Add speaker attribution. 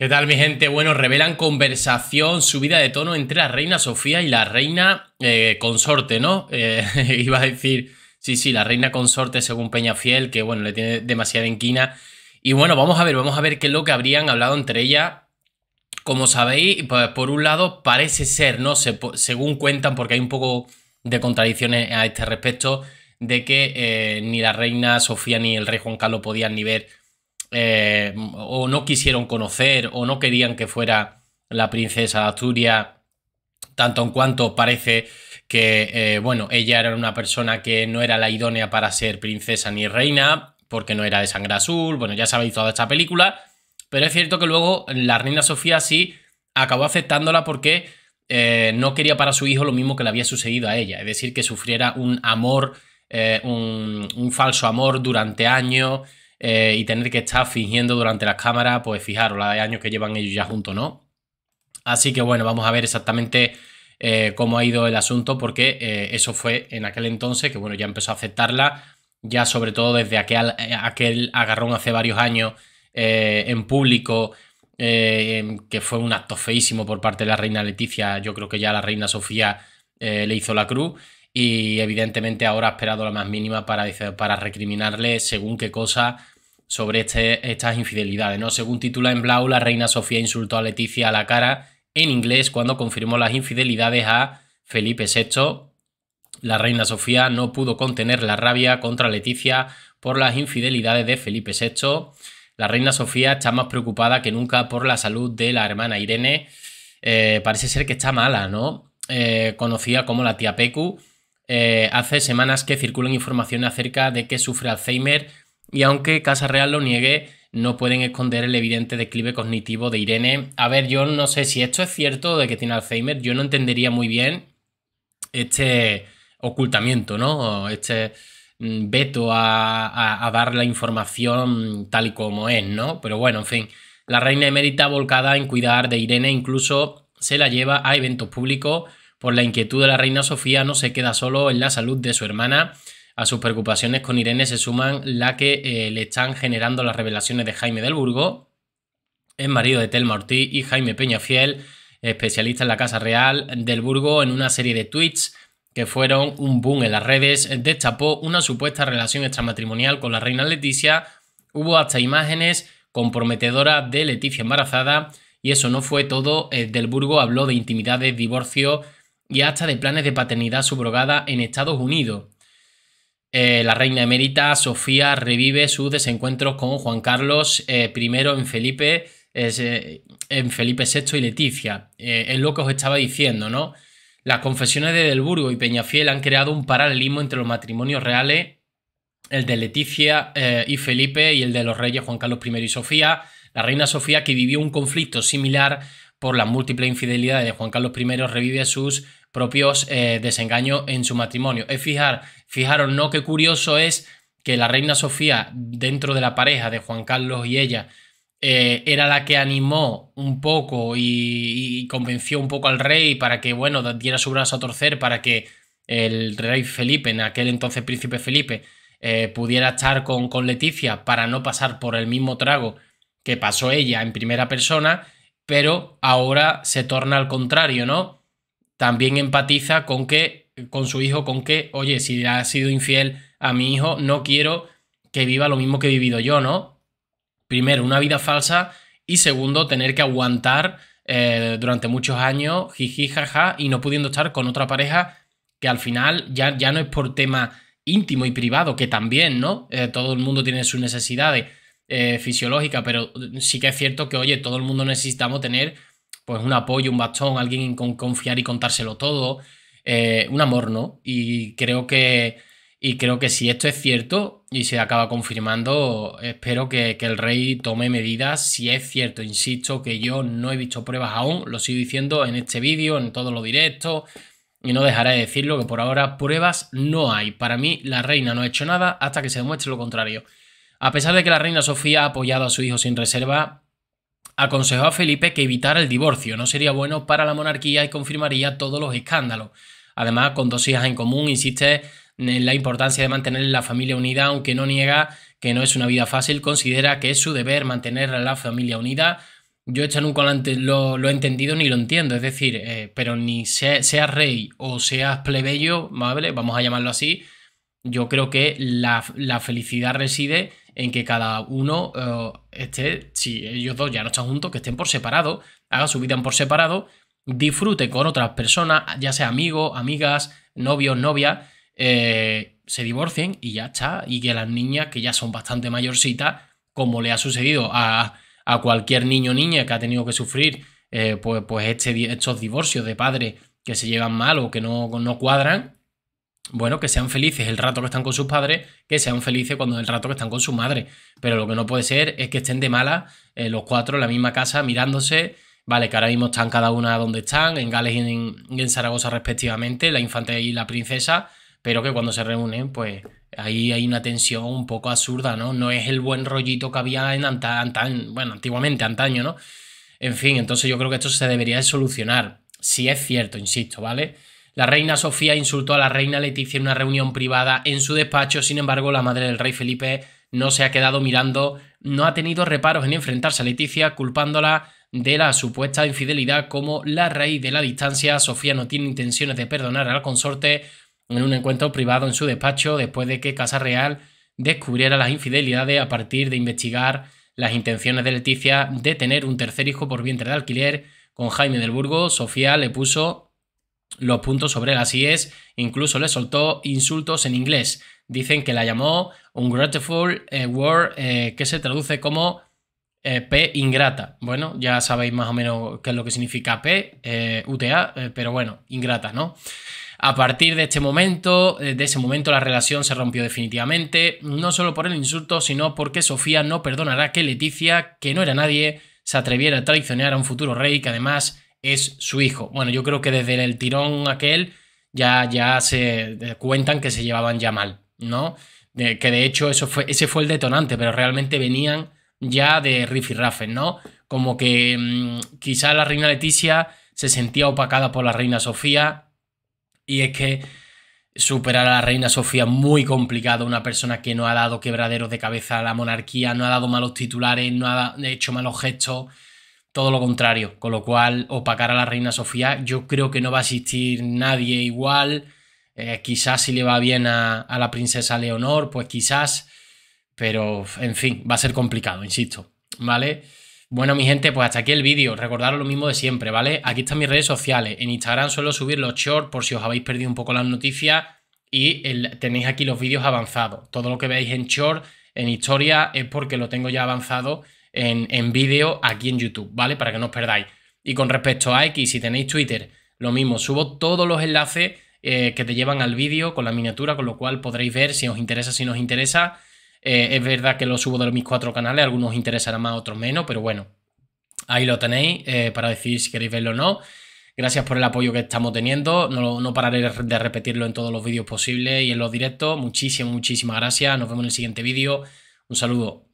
Speaker 1: ¿Qué tal mi gente? Bueno, revelan conversación, subida de tono entre la reina Sofía y la reina eh, consorte, ¿no? Eh, iba a decir, sí, sí, la reina consorte según Peña Fiel, que bueno, le tiene demasiada inquina. Y bueno, vamos a ver, vamos a ver qué es lo que habrían hablado entre ellas. Como sabéis, pues por un lado parece ser, ¿no? según cuentan, porque hay un poco de contradicciones a este respecto, de que eh, ni la reina Sofía ni el rey Juan Carlos podían ni ver eh, o no quisieron conocer o no querían que fuera la princesa de Asturias, tanto en cuanto parece que, eh, bueno, ella era una persona que no era la idónea para ser princesa ni reina, porque no era de sangre azul, bueno, ya sabéis toda esta película, pero es cierto que luego la reina Sofía sí acabó aceptándola porque eh, no quería para su hijo lo mismo que le había sucedido a ella, es decir, que sufriera un amor, un, un falso amor durante años, eh, y tener que estar fingiendo durante las cámaras, pues fijaros, la de años que llevan ellos ya juntos, ¿no? Así que bueno, vamos a ver exactamente eh, cómo ha ido el asunto, porque eh, eso fue en aquel entonces, que bueno, ya empezó a aceptarla, ya sobre todo desde aquel, aquel agarrón hace varios años en público, que fue un acto feísimo por parte de la reina Leticia, yo creo que ya la reina Sofía le hizo la cruz y evidentemente ahora ha esperado la más mínima para, para recriminarle según qué cosa sobre este, estas infidelidades, ¿no? Según titula en Blau, la reina Sofía insultó a Leticia a la cara en inglés cuando confirmó las infidelidades a Felipe VI. La reina Sofía no pudo contener la rabia contra Leticia por las infidelidades de Felipe VI. La reina Sofía está más preocupada que nunca por la salud de la hermana Irene. Eh, parece ser que está mala, ¿no? Eh, conocida como la tía Pecu. Eh, hace semanas que circulan informaciones acerca de que sufre Alzheimer y aunque Casa Real lo niegue, no pueden esconder el evidente declive cognitivo de Irene. A ver, yo no sé si esto es cierto de que tiene Alzheimer, yo no entendería muy bien este ocultamiento, ¿no? Este mm, veto a, dar la información tal y como es, ¿no? Pero bueno, en fin, la reina emérita volcada en cuidar de Irene incluso se la lleva a eventos públicos por la inquietud de la reina Sofía, no se queda solo en la salud de su hermana a sus preocupaciones con Irene se suman la que eh, le están generando las revelaciones de Jaime del Burgo, el marido de Telma Ortiz y Jaime Peñafiel, especialista en la Casa Real del Burgo, en una serie de tweets que fueron un boom en las redes, destapó una supuesta relación extramatrimonial con la reina Leticia, hubo hasta imágenes comprometedoras de Leticia embarazada y eso no fue todo, eh, del Burgo habló de intimidades, divorcio y hasta de planes de paternidad subrogada en Estados Unidos. Eh, la reina emérita Sofía revive sus desencuentros con Juan Carlos eh, I en Felipe, eh, en Felipe VI y Leticia. es lo que os estaba diciendo, ¿no? Las confesiones de Delburgo y Peñafiel han creado un paralelismo entre los matrimonios reales, el de Leticia y Felipe y el de los reyes Juan Carlos I y Sofía. La reina Sofía, que vivió un conflicto similar por las múltiples infidelidades de Juan Carlos I, revive sus propios eh, desengaños en su matrimonio. Es fijar, fijaros, ¿no? Qué curioso es que la reina Sofía, dentro de la pareja de Juan Carlos y ella, eh, era la que animó un poco y, convenció un poco al rey para que, bueno, diera su brazo a torcer para que el rey Felipe, en aquel entonces príncipe Felipe, eh, pudiera estar con, con Leticia para no pasar por el mismo trago que pasó ella en primera persona, pero ahora se torna al contrario, ¿no? también empatiza con que con su hijo con que, oye, si ha sido infiel a mi hijo, no quiero que viva lo mismo que he vivido yo, ¿no? Primero, una vida falsa y segundo, tener que aguantar eh, durante muchos años, jiji, jaja, y no pudiendo estar con otra pareja que al final ya, ya no es por tema íntimo y privado, que también, ¿no? Eh, todo el mundo tiene sus necesidades eh, fisiológicas, pero sí que es cierto que, oye, todo el mundo necesitamos tener pues un apoyo, un bastón, alguien con confiar y contárselo todo, eh, un amor, ¿no? Y creo que y creo que si esto es cierto y se acaba confirmando, espero que, que, el rey tome medidas. Si es cierto, insisto que yo no he visto pruebas aún, lo sigo diciendo en este vídeo, en todos los directos, y no dejaré de decirlo que por ahora pruebas no hay. Para mí, la reina no ha hecho nada hasta que se demuestre lo contrario. A pesar de que la reina Sofía ha apoyado a su hijo sin reserva, aconsejó a Felipe que evitara el divorcio, no sería bueno para la monarquía y confirmaría todos los escándalos. Además, con dos hijas en común, insiste en la importancia de mantener la familia unida, aunque no niega que no es una vida fácil, considera que es su deber mantener a la familia unida. Yo esto nunca lo, lo, he entendido ni lo entiendo, es decir, eh, pero ni seas rey o seas plebeyo, vamos a llamarlo así, yo creo que la, la felicidad reside en que cada uno eh, esté, si ellos dos ya no están juntos, que estén por separado, haga su vida por separado, disfrute con otras personas, ya sea amigos, amigas, novios, novias, eh, se divorcien y ya está. Y que las niñas, que ya son bastante mayorcitas, como le ha sucedido a, cualquier niño o niña que ha tenido que sufrir eh, pues, pues este estos divorcios de padres que se llevan mal o que no, no cuadran, bueno, que sean felices el rato que están con sus padres, que sean felices cuando es el rato que están con su madre. Pero lo que no puede ser es que estén de mala eh, los cuatro en la misma casa mirándose. Vale, que ahora mismo están cada una donde están, en Gales y en, Zaragoza respectivamente, la infanta y la princesa, pero que cuando se reúnen, pues ahí hay una tensión un poco absurda, ¿no? No es el buen rollito que había en bueno, antiguamente, antaño, ¿no? En fin, entonces yo creo que esto se debería de solucionar, si es cierto, insisto, ¿vale? La reina Sofía insultó a la reina Leticia en una reunión privada en su despacho, sin embargo la madre del rey Felipe no se ha quedado mirando, no ha tenido reparos en enfrentarse a Leticia culpándola de la supuesta infidelidad como la raíz de la distancia. Sofía no tiene intenciones de perdonar al consorte en un encuentro privado en su despacho después de que Casa Real descubriera las infidelidades a partir de investigar las intenciones de Leticia de tener un tercer hijo por vientre de alquiler con Jaime del Burgo. Sofía le puso los puntos sobre él. Así es, incluso le soltó insultos en inglés. Dicen que la llamó un grateful eh, word eh, que se traduce como eh, P ingrata. Bueno, ya sabéis más o menos qué es lo que significa P, UTA, pero bueno, ingrata, ¿no? A partir de este momento, de ese momento la relación se rompió definitivamente, no solo por el insulto, sino porque Sofía no perdonará que Leticia, que no era nadie, se atreviera a traicionar a un futuro rey que además es su hijo. Bueno, yo creo que desde el tirón aquel ya, ya se eh, cuentan que se llevaban ya mal, ¿no? que de hecho eso fue, ese fue el detonante, pero realmente venían ya de Riff y Raffen, ¿no? Como que mm, quizá la reina Leticia se sentía opacada por la reina Sofía y es que superar a la reina Sofía es muy complicado, una persona que no ha dado quebraderos de cabeza a la monarquía, no ha dado malos titulares, no ha hecho malos gestos, todo lo contrario, con lo cual opacar a la reina Sofía yo creo que no va a existir nadie igual, eh, quizás si le va bien a, la princesa Leonor, pues quizás, pero en fin, va a ser complicado, insisto, ¿vale? Bueno, mi gente, pues hasta aquí el vídeo. Recordaros lo mismo de siempre, ¿vale? Aquí están mis redes sociales. En Instagram suelo subir los shorts por si os habéis perdido un poco las noticias. Y tenéis aquí los vídeos avanzados. Todo lo que veáis en short, en historia, es porque lo tengo ya avanzado en, vídeo aquí en YouTube, ¿vale? Para que no os perdáis. Y con respecto a X, si tenéis Twitter, lo mismo, subo todos los enlaces eh, que te llevan al vídeo con la miniatura, con lo cual podréis ver si os interesa, si nos interesa. Eh, es verdad que lo subo de mis cuatro canales, algunos os más, otros menos, pero bueno, ahí lo tenéis eh, para decir si queréis verlo o no. Gracias por el apoyo que estamos teniendo. No, no pararé de repetirlo en todos los vídeos posibles y en los directos. Muchísimas, muchísimas gracias. Nos vemos en el siguiente vídeo. Un saludo.